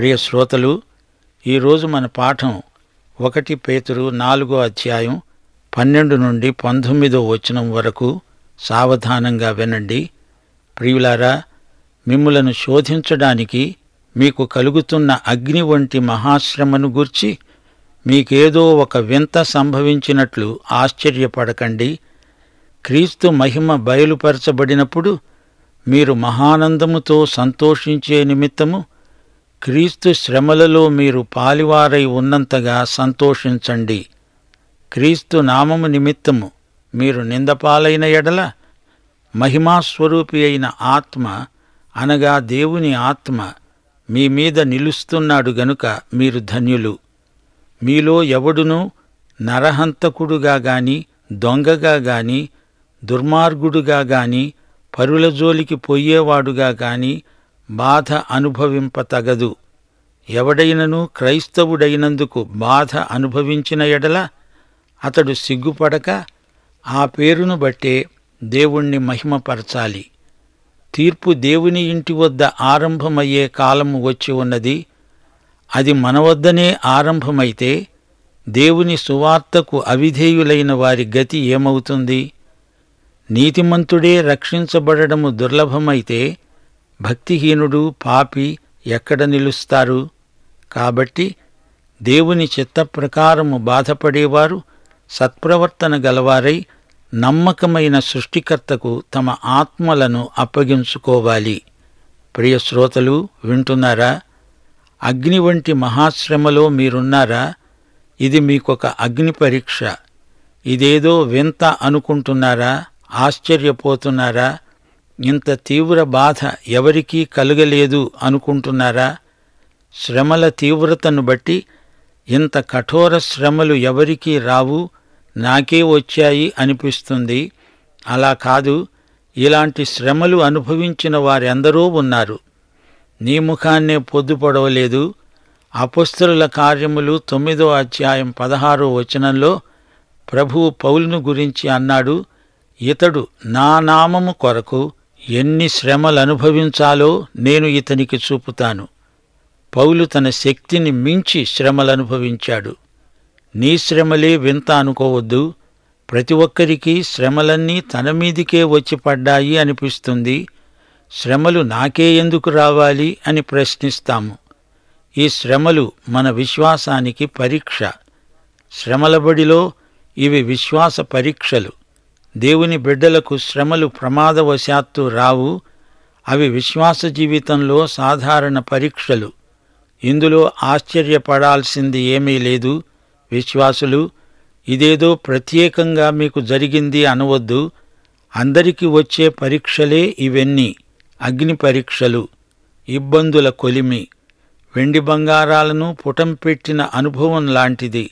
ప్రియ శ్రోతలు ఈరోజు మన పాఠం ఒకటి పేతురు నాలుగో అధ్యాయం పన్నెండు నుండి పంతొమ్మిదో వచనం వరకు సావధానంగా వినండి ప్రియులారా మిమ్మలను శోధించడానికి మీకు కలుగుతున్న అగ్ని వంటి మహాశ్రమను గుర్చి మీకేదో ఒక వింత సంభవించినట్లు ఆశ్చర్యపడకండి క్రీస్తు మహిమ బయలుపరచబడినప్పుడు మీరు మహానందముతో సంతోషించే నిమిత్తము క్రీస్తు శ్రమలలో మీరు పాలివారై ఉన్నంతగా సంతోషించండి క్రీస్తు నామము నిమిత్తము మీరు నిందపాలైన ఎడల మహిమాస్వరూపి అయిన ఆత్మ అనగా దేవుని ఆత్మ మీ మీద నిలుస్తున్నాడు గనుక మీరు ధన్యులు మీలో ఎవడునూ నరహంతకుడుగా గాని దొంగగా గాని దుర్మార్గుడుగా గాని పరుల జోలికి పోయేవాడుగా గాని బాధ అనుభవింప తగదు ఎవడైనను క్రైస్తవుడైనందుకు బాధ అనుభవించిన ఎడల అతడు సిగ్గుపడక ఆ పేరును బట్టే దేవుణ్ణి మహిమపరచాలి తీర్పు దేవుని ఇంటి వద్ద ఆరంభమయ్యే కాలము వచ్చి ఉన్నది అది మన వద్దనే ఆరంభమైతే దేవుని సువార్తకు అవిధేయులైన వారి గతి ఏమవుతుంది నీతిమంతుడే రక్షించబడడము దుర్లభమైతే భక్తిహీనుడు పాపి ఎక్కడ నిలుస్తారు కాబట్టి దేవుని చిత్త ప్రకారము బాధపడేవారు సత్ప్రవర్తన గలవారై నమ్మకమైన సృష్టికర్తకు తమ ఆత్మలను అప్పగించుకోవాలి ప్రియశ్రోతలు శ్రోతలు వింటున్నారా అగ్ని వంటి మహాశ్రమలో మీరున్నారా ఇది మీకొక అగ్ని పరీక్ష ఇదేదో వింత అనుకుంటున్నారా ఆశ్చర్యపోతున్నారా ఇంత తీవ్ర బాధ ఎవరికీ కలుగలేదు అనుకుంటున్నారా శ్రమల తీవ్రతను బట్టి ఇంత కఠోర శ్రమలు ఎవరికీ రావు నాకే వచ్చాయి అనిపిస్తుంది అలా కాదు ఇలాంటి శ్రమలు అనుభవించిన వారెందరూ ఉన్నారు నీ ముఖాన్నే పొద్దుపడవలేదు అపస్తుల కార్యములు తొమ్మిదో అధ్యాయం పదహారో వచనంలో ప్రభువు పౌలును గురించి అన్నాడు ఇతడు నా నామము కొరకు ఎన్ని శ్రమలనుభవించాలో నేను ఇతనికి చూపుతాను పౌలు తన శక్తిని మించి శ్రమలనుభవించాడు నీ శ్రమలే వింత అనుకోవద్దు ప్రతి ఒక్కరికి శ్రమలన్నీ తన మీదికే వచ్చి పడ్డాయి అనిపిస్తుంది శ్రమలు నాకే ఎందుకు రావాలి అని ప్రశ్నిస్తాము ఈ శ్రమలు మన విశ్వాసానికి పరీక్ష శ్రమలబడిలో ఇవి విశ్వాస పరీక్షలు దేవుని బిడ్డలకు శ్రమలు ప్రమాదవశాత్తు రావు అవి విశ్వాస జీవితంలో సాధారణ పరీక్షలు ఇందులో ఆశ్చర్యపడాల్సింది ఏమీ లేదు విశ్వాసులు ఇదేదో ప్రత్యేకంగా మీకు జరిగింది అనవద్దు అందరికీ వచ్చే పరీక్షలే ఇవన్నీ అగ్ని పరీక్షలు ఇబ్బందుల కొలిమి వెండి బంగారాలను పుటం పెట్టిన అనుభవం లాంటిది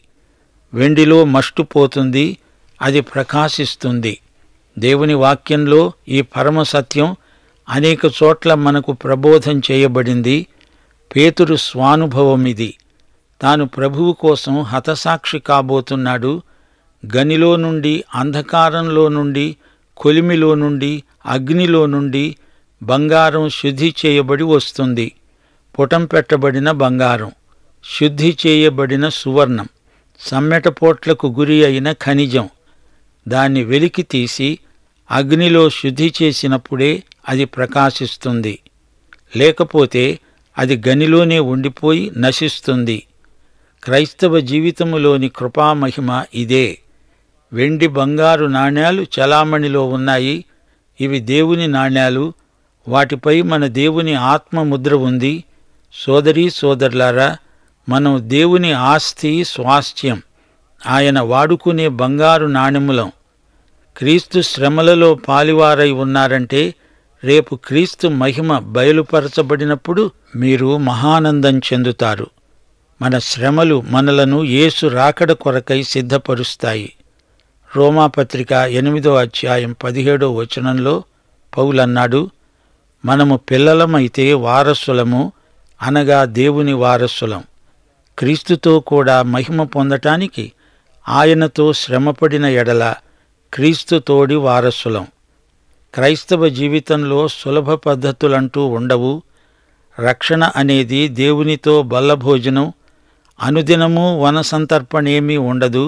వెండిలో మష్టుపోతుంది అది ప్రకాశిస్తుంది దేవుని వాక్యంలో ఈ పరమ సత్యం అనేక చోట్ల మనకు ప్రబోధం చేయబడింది పేతురు స్వానుభవం ఇది తాను ప్రభువు కోసం హతసాక్షి కాబోతున్నాడు గనిలో నుండి అంధకారంలో నుండి కొలిమిలో నుండి అగ్నిలో నుండి బంగారం శుద్ధి చేయబడి వస్తుంది పుటం పెట్టబడిన బంగారం శుద్ధి చేయబడిన సువర్ణం సమ్మెటపోట్లకు గురి అయిన ఖనిజం దాన్ని వెలికి తీసి అగ్నిలో శుద్ధి చేసినప్పుడే అది ప్రకాశిస్తుంది లేకపోతే అది గనిలోనే ఉండిపోయి నశిస్తుంది క్రైస్తవ జీవితములోని కృపామహిమ ఇదే వెండి బంగారు నాణ్యాలు చలామణిలో ఉన్నాయి ఇవి దేవుని నాణ్యాలు వాటిపై మన దేవుని ఆత్మ ముద్ర ఉంది సోదరీ సోదరులారా మనం దేవుని ఆస్తి స్వాస్థ్యం ఆయన వాడుకునే బంగారు నాణ్యములం క్రీస్తు శ్రమలలో పాలివారై ఉన్నారంటే రేపు క్రీస్తు మహిమ బయలుపరచబడినప్పుడు మీరు మహానందం చెందుతారు మన శ్రమలు మనలను ఏసు రాకడ కొరకై సిద్ధపరుస్తాయి రోమాపత్రిక ఎనిమిదో అధ్యాయం పదిహేడో వచనంలో పౌలన్నాడు మనము పిల్లలమైతే వారసులము అనగా దేవుని వారసులం క్రీస్తుతో కూడా మహిమ పొందటానికి ఆయనతో శ్రమపడిన ఎడల క్రీస్తు తోడి వారసులం క్రైస్తవ జీవితంలో సులభ పద్ధతులంటూ ఉండవు రక్షణ అనేది దేవునితో బల్లభోజనం అనుదినము వనసంతర్పణేమీ ఉండదు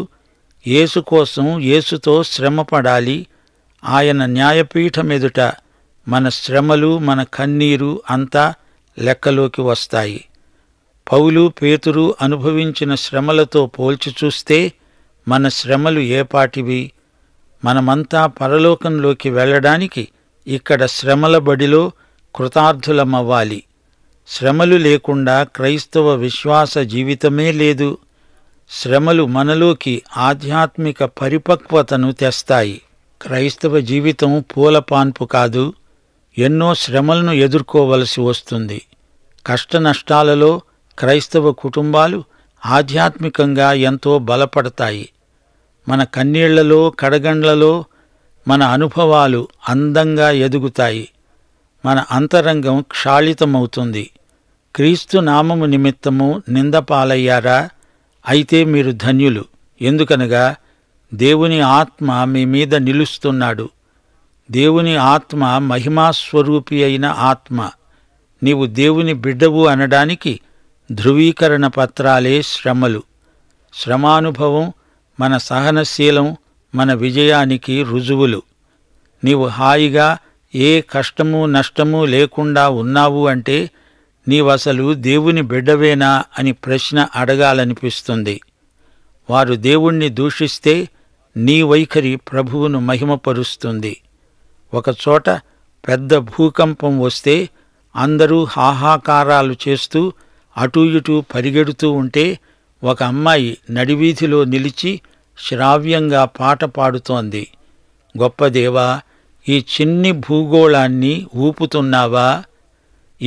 యేసు కోసం యేసుతో శ్రమపడాలి ఆయన న్యాయపీఠమెదుట మన శ్రమలు మన కన్నీరు అంతా లెక్కలోకి వస్తాయి పౌలు పేతురు అనుభవించిన శ్రమలతో పోల్చి చూస్తే మన శ్రమలు ఏపాటివి మనమంతా పరలోకంలోకి వెళ్ళడానికి ఇక్కడ శ్రమల బడిలో కృతార్థులమవ్వాలి శ్రమలు లేకుండా క్రైస్తవ విశ్వాస జీవితమే లేదు శ్రమలు మనలోకి ఆధ్యాత్మిక పరిపక్వతను తెస్తాయి క్రైస్తవ జీవితం పూలపాన్పు కాదు ఎన్నో శ్రమలను ఎదుర్కోవలసి వస్తుంది కష్టనష్టాలలో క్రైస్తవ కుటుంబాలు ఆధ్యాత్మికంగా ఎంతో బలపడతాయి మన కన్నీళ్లలో కడగండ్లలో మన అనుభవాలు అందంగా ఎదుగుతాయి మన అంతరంగం క్షాళితమవుతుంది క్రీస్తు నామము నిమిత్తము నిందపాలయ్యారా అయితే మీరు ధన్యులు ఎందుకనగా దేవుని ఆత్మ మీ మీద నిలుస్తున్నాడు దేవుని ఆత్మ మహిమాస్వరూపి అయిన ఆత్మ నీవు దేవుని బిడ్డవు అనడానికి ధృవీకరణ పత్రాలే శ్రమలు శ్రమానుభవం మన సహనశీలం మన విజయానికి రుజువులు నీవు హాయిగా ఏ కష్టము నష్టము లేకుండా ఉన్నావు అంటే నీవసలు దేవుని బిడ్డవేనా అని ప్రశ్న అడగాలనిపిస్తుంది వారు దేవుణ్ణి దూషిస్తే నీ వైఖరి ప్రభువును మహిమపరుస్తుంది ఒకచోట పెద్ద భూకంపం వస్తే అందరూ హాహాకారాలు చేస్తూ అటూ ఇటూ పరిగెడుతూ ఉంటే ఒక అమ్మాయి నడివీధిలో నిలిచి శ్రావ్యంగా పాట పాడుతోంది గొప్పదేవా ఈ చిన్ని భూగోళాన్ని ఊపుతున్నావా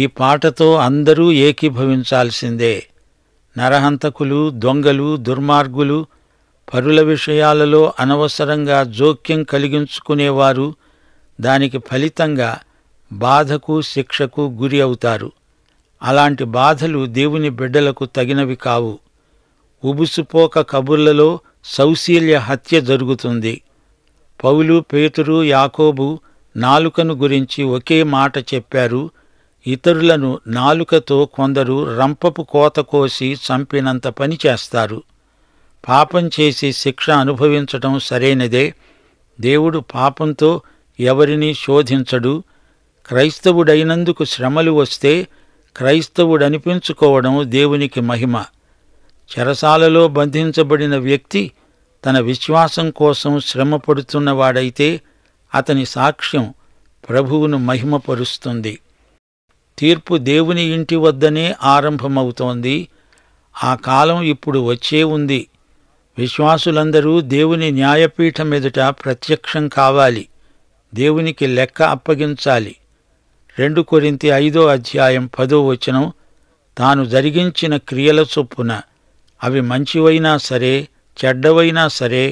ఈ పాటతో అందరూ ఏకీభవించాల్సిందే నరహంతకులు దొంగలు దుర్మార్గులు పరుల విషయాలలో అనవసరంగా జోక్యం కలిగించుకునేవారు దానికి ఫలితంగా బాధకు శిక్షకు గురి అవుతారు అలాంటి బాధలు దేవుని బిడ్డలకు తగినవి కావు ఉబుసుపోక కబుర్లలో సౌశీల్య హత్య జరుగుతుంది పౌలు పేతురు యాకోబు నాలుకను గురించి ఒకే మాట చెప్పారు ఇతరులను నాలుకతో కొందరు రంపపు కోత కోసి చంపినంత పని చేస్తారు పాపం చేసి శిక్ష అనుభవించటం సరైనదే దేవుడు పాపంతో ఎవరిని శోధించడు క్రైస్తవుడైనందుకు శ్రమలు వస్తే క్రైస్తవుడనిపించుకోవడం దేవునికి మహిమ చెరసాలలో బంధించబడిన వ్యక్తి తన విశ్వాసం కోసం శ్రమపడుతున్నవాడైతే అతని సాక్ష్యం ప్రభువును మహిమపరుస్తుంది తీర్పు దేవుని ఇంటి వద్దనే ఆరంభమవుతోంది ఆ కాలం ఇప్పుడు వచ్చే ఉంది విశ్వాసులందరూ దేవుని న్యాయపీఠం ఎదుట ప్రత్యక్షం కావాలి దేవునికి లెక్క అప్పగించాలి రెండు కొరింతి ఐదో అధ్యాయం పదో వచనం తాను జరిగించిన క్రియల చొప్పున అవి మంచివైనా సరే చెడ్డవైనా సరే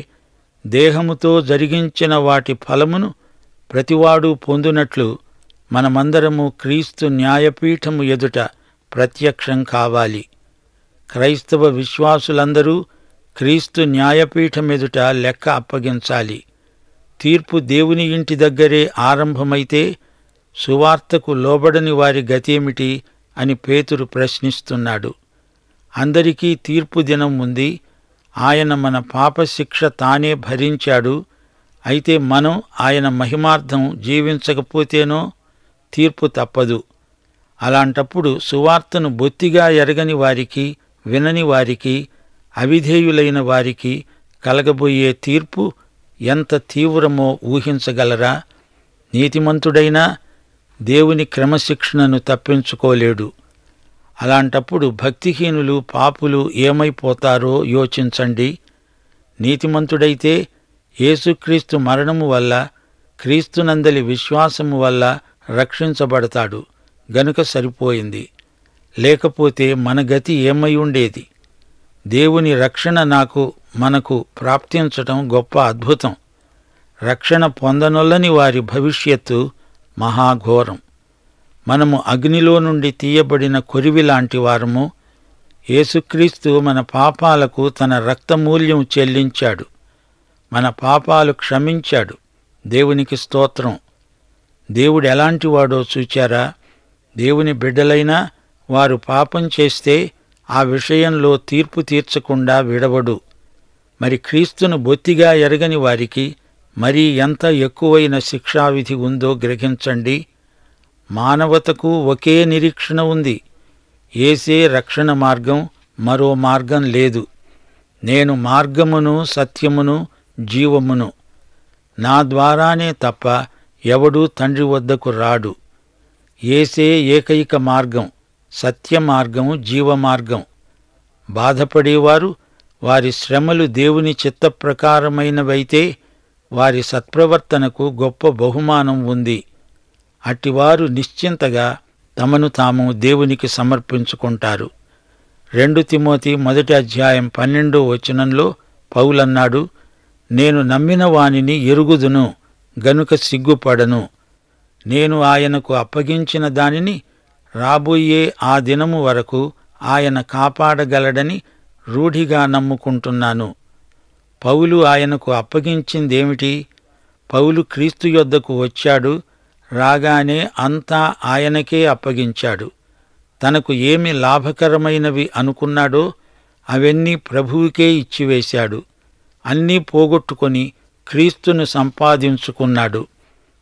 దేహముతో జరిగించిన వాటి ఫలమును ప్రతివాడు పొందునట్లు మనమందరము క్రీస్తు న్యాయపీఠము ఎదుట ప్రత్యక్షం కావాలి క్రైస్తవ విశ్వాసులందరూ క్రీస్తు న్యాయపీఠం ఎదుట లెక్క అప్పగించాలి తీర్పు దేవుని ఇంటి దగ్గరే ఆరంభమైతే సువార్తకు లోబడని వారి గతేమిటి అని పేతురు ప్రశ్నిస్తున్నాడు అందరికీ తీర్పు దినం ఉంది ఆయన మన పాపశిక్ష తానే భరించాడు అయితే మనం ఆయన మహిమార్థం జీవించకపోతేనో తీర్పు తప్పదు అలాంటప్పుడు సువార్తను బొత్తిగా ఎరగని వారికి వినని వారికి అవిధేయులైన వారికి కలగబోయే తీర్పు ఎంత తీవ్రమో ఊహించగలరా నీతిమంతుడైనా దేవుని క్రమశిక్షణను తప్పించుకోలేడు అలాంటప్పుడు భక్తిహీనులు పాపులు ఏమైపోతారో యోచించండి నీతిమంతుడైతే యేసుక్రీస్తు మరణము వల్ల క్రీస్తునందలి విశ్వాసము వల్ల రక్షించబడతాడు గనుక సరిపోయింది లేకపోతే మన గతి ఏమై ఉండేది దేవుని రక్షణ నాకు మనకు ప్రాప్తించటం గొప్ప అద్భుతం రక్షణ పొందనొల్లని వారి భవిష్యత్తు మహాఘోరం మనము అగ్నిలో నుండి తీయబడిన కొరివి లాంటి వారము యేసుక్రీస్తు మన పాపాలకు తన రక్తమూల్యం చెల్లించాడు మన పాపాలు క్షమించాడు దేవునికి స్తోత్రం దేవుడు ఎలాంటివాడో చూచారా దేవుని బిడ్డలైనా వారు పాపం చేస్తే ఆ విషయంలో తీర్పు తీర్చకుండా విడవడు మరి క్రీస్తును బొత్తిగా ఎరగని వారికి మరీ ఎంత ఎక్కువైన శిక్షావిధి ఉందో గ్రహించండి మానవతకు ఒకే నిరీక్షణ ఉంది ఏసే రక్షణ మార్గం మరో మార్గం లేదు నేను మార్గమును సత్యమును జీవమును నా ద్వారానే తప్ప ఎవడూ తండ్రి వద్దకు రాడు ఏసే ఏకైక మార్గం సత్య మార్గం జీవమార్గం బాధపడేవారు వారి శ్రమలు దేవుని చిత్తప్రకారమైనవైతే వారి సత్ప్రవర్తనకు గొప్ప బహుమానం ఉంది అటివారు నిశ్చింతగా తమను తాము దేవునికి సమర్పించుకుంటారు రెండు తిమోతి మొదటి అధ్యాయం పన్నెండో వచనంలో పౌలన్నాడు నేను నమ్మిన వానిని ఎరుగుదును గనుక సిగ్గుపడను నేను ఆయనకు అప్పగించిన దానిని రాబోయే ఆ దినము వరకు ఆయన కాపాడగలడని రూఢిగా నమ్ముకుంటున్నాను పౌలు ఆయనకు అప్పగించిందేమిటి పౌలు క్రీస్తు యొద్దకు వచ్చాడు రాగానే అంతా ఆయనకే అప్పగించాడు తనకు ఏమి లాభకరమైనవి అనుకున్నాడో అవన్నీ ప్రభువుకే ఇచ్చివేశాడు అన్నీ పోగొట్టుకొని క్రీస్తును సంపాదించుకున్నాడు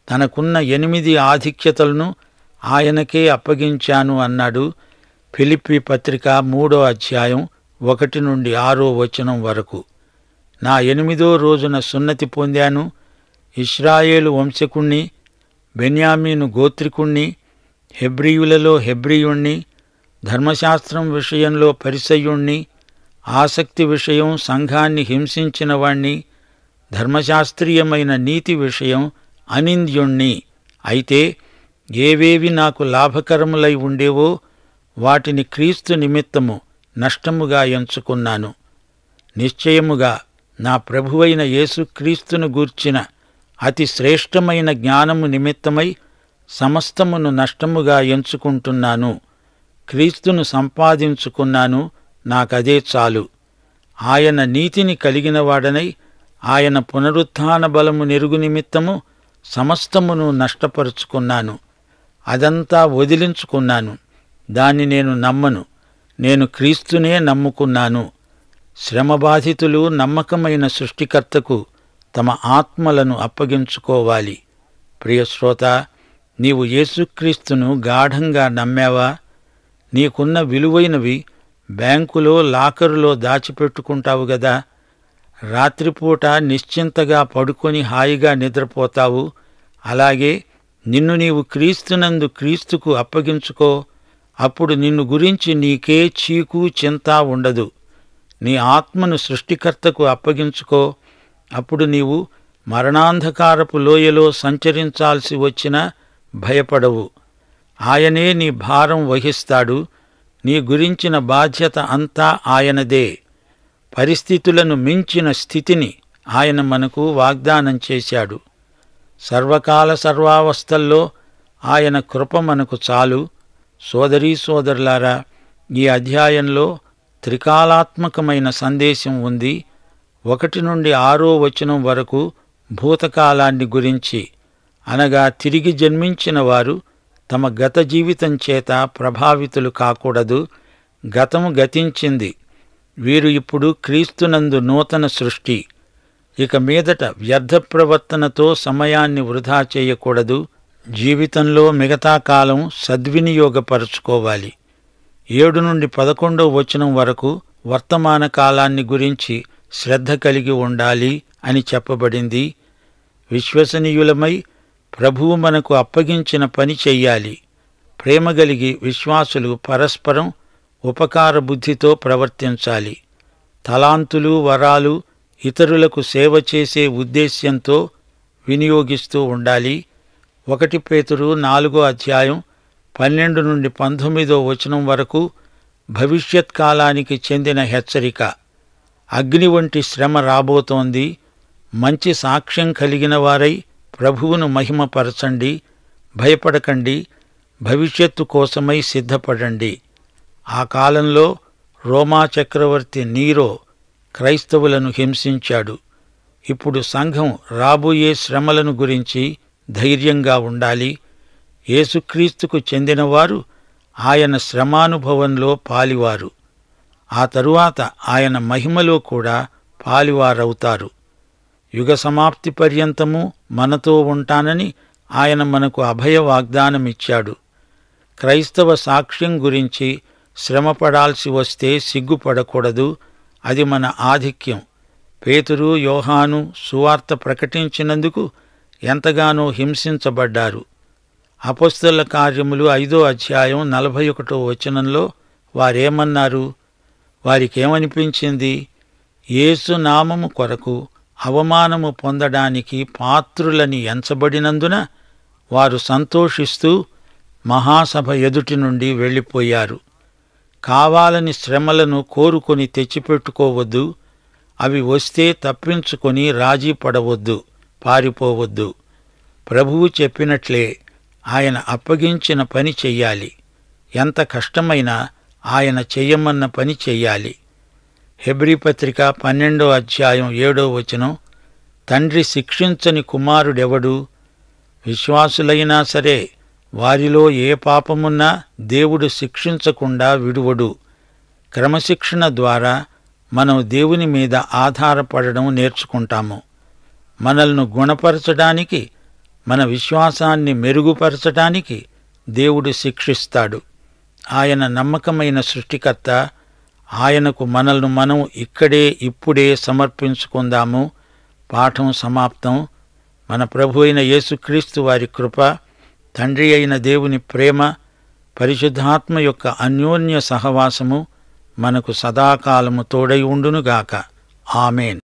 తనకున్న ఎనిమిది ఆధిక్యతలను ఆయనకే అప్పగించాను అన్నాడు ఫిలిప్పి పత్రిక మూడో అధ్యాయం ఒకటి నుండి ఆరో వచనం వరకు నా ఎనిమిదో రోజున సున్నతి పొందాను ఇస్రాయేలు వంశకుణ్ణి బెన్యామీను గోత్రికుణ్ణి హెబ్రియులలో హెబ్రియుణ్ణి ధర్మశాస్త్రం విషయంలో పరిసయుణ్ణి ఆసక్తి విషయం సంఘాన్ని హింసించిన వాణ్ణి ధర్మశాస్త్రీయమైన నీతి విషయం అనింద్యుణ్ణి అయితే ఏవేవి నాకు లాభకరములై ఉండేవో వాటిని క్రీస్తు నిమిత్తము నష్టముగా ఎంచుకున్నాను నిశ్చయముగా నా ప్రభువైన యేసుక్రీస్తును గూర్చిన అతి శ్రేష్టమైన జ్ఞానము నిమిత్తమై సమస్తమును నష్టముగా ఎంచుకుంటున్నాను క్రీస్తును సంపాదించుకున్నాను నాకదే చాలు ఆయన నీతిని కలిగినవాడనై ఆయన పునరుత్న బలము నెరుగు నిమిత్తము సమస్తమును నష్టపరుచుకున్నాను అదంతా వదిలించుకున్నాను దాన్ని నేను నమ్మను నేను క్రీస్తునే నమ్ముకున్నాను శ్రమబాధితులు నమ్మకమైన సృష్టికర్తకు తమ ఆత్మలను అప్పగించుకోవాలి ప్రియశ్రోత నీవు యేసుక్రీస్తును గాఢంగా నమ్మావా నీకున్న విలువైనవి బ్యాంకులో లాకరులో దాచిపెట్టుకుంటావు గదా రాత్రిపూట నిశ్చింతగా పడుకొని హాయిగా నిద్రపోతావు అలాగే నిన్ను నీవు క్రీస్తునందు క్రీస్తుకు అప్పగించుకో అప్పుడు నిన్ను గురించి నీకే చీకు చింత ఉండదు నీ ఆత్మను సృష్టికర్తకు అప్పగించుకో అప్పుడు నీవు మరణాంధకారపు లోయలో సంచరించాల్సి వచ్చిన భయపడవు ఆయనే నీ భారం వహిస్తాడు నీ గురించిన బాధ్యత అంతా ఆయనదే పరిస్థితులను మించిన స్థితిని ఆయన మనకు వాగ్దానం చేశాడు సర్వకాల సర్వావస్థల్లో ఆయన కృప మనకు చాలు సోదరీ సోదరులారా ఈ అధ్యాయంలో త్రికాలాత్మకమైన సందేశం ఉంది ఒకటి నుండి ఆరో వచనం వరకు భూతకాలాన్ని గురించి అనగా తిరిగి జన్మించిన వారు తమ గత జీవితం చేత ప్రభావితులు కాకూడదు గతము గతించింది వీరు ఇప్పుడు క్రీస్తునందు నూతన సృష్టి ఇక మీదట వ్యర్థ ప్రవర్తనతో సమయాన్ని వృధా చేయకూడదు జీవితంలో మిగతా కాలం సద్వినియోగపరుచుకోవాలి ఏడు నుండి పదకొండో వచనం వరకు వర్తమాన కాలాన్ని గురించి శ్రద్ధ కలిగి ఉండాలి అని చెప్పబడింది విశ్వసనీయులమై ప్రభువు మనకు అప్పగించిన పని చెయ్యాలి ప్రేమగలిగి విశ్వాసులు పరస్పరం ఉపకార బుద్ధితో ప్రవర్తించాలి తలాంతులు వరాలు ఇతరులకు సేవ చేసే ఉద్దేశ్యంతో వినియోగిస్తూ ఉండాలి ఒకటి పేతురు నాలుగో అధ్యాయం పన్నెండు నుండి పంతొమ్మిదో వచనం వరకు భవిష్యత్ కాలానికి చెందిన హెచ్చరిక అగ్ని వంటి శ్రమ రాబోతోంది మంచి సాక్ష్యం కలిగిన వారై ప్రభువును మహిమపరచండి భయపడకండి భవిష్యత్తు కోసమై సిద్ధపడండి ఆ కాలంలో రోమా చక్రవర్తి నీరో క్రైస్తవులను హింసించాడు ఇప్పుడు సంఘం రాబోయే శ్రమలను గురించి ధైర్యంగా ఉండాలి యేసుక్రీస్తుకు చెందినవారు ఆయన శ్రమానుభవంలో పాలివారు ఆ తరువాత ఆయన మహిమలో కూడా పాలివారవుతారు యుగ సమాప్తి పర్యంతము మనతో ఉంటానని ఆయన మనకు అభయ వాగ్దానమిచ్చాడు క్రైస్తవ సాక్ష్యం గురించి శ్రమపడాల్సి వస్తే సిగ్గుపడకూడదు అది మన ఆధిక్యం పేతురు యోహాను సువార్త ప్రకటించినందుకు ఎంతగానో హింసించబడ్డారు అపస్తుల కార్యములు ఐదో అధ్యాయం నలభై ఒకటో వచనంలో వారేమన్నారు వారికేమనిపించింది ఏసునామము కొరకు అవమానము పొందడానికి పాత్రులని ఎంచబడినందున వారు సంతోషిస్తూ మహాసభ ఎదుటి నుండి వెళ్ళిపోయారు కావాలని శ్రమలను కోరుకొని తెచ్చిపెట్టుకోవద్దు అవి వస్తే తప్పించుకొని రాజీ పడవద్దు పారిపోవద్దు ప్రభువు చెప్పినట్లే ఆయన అప్పగించిన పని చెయ్యాలి ఎంత కష్టమైనా ఆయన చెయ్యమన్న పని చెయ్యాలి హెబ్రిపత్రిక పత్రిక పన్నెండో అధ్యాయం ఏడో వచనం తండ్రి శిక్షించని కుమారుడెవడు విశ్వాసులైనా సరే వారిలో ఏ పాపమున్నా దేవుడు శిక్షించకుండా విడువడు క్రమశిక్షణ ద్వారా మనం దేవుని మీద ఆధారపడడం నేర్చుకుంటాము మనల్ని గుణపరచడానికి మన విశ్వాసాన్ని మెరుగుపరచడానికి దేవుడు శిక్షిస్తాడు ఆయన నమ్మకమైన సృష్టికర్త ఆయనకు మనల్ని మనం ఇక్కడే ఇప్పుడే సమర్పించుకుందాము పాఠం సమాప్తం మన ప్రభు అయిన యేసుక్రీస్తు వారి కృప తండ్రి అయిన దేవుని ప్రేమ పరిశుద్ధాత్మ యొక్క అన్యోన్య సహవాసము మనకు సదాకాలము తోడై ఉండునుగాక ఆమెన్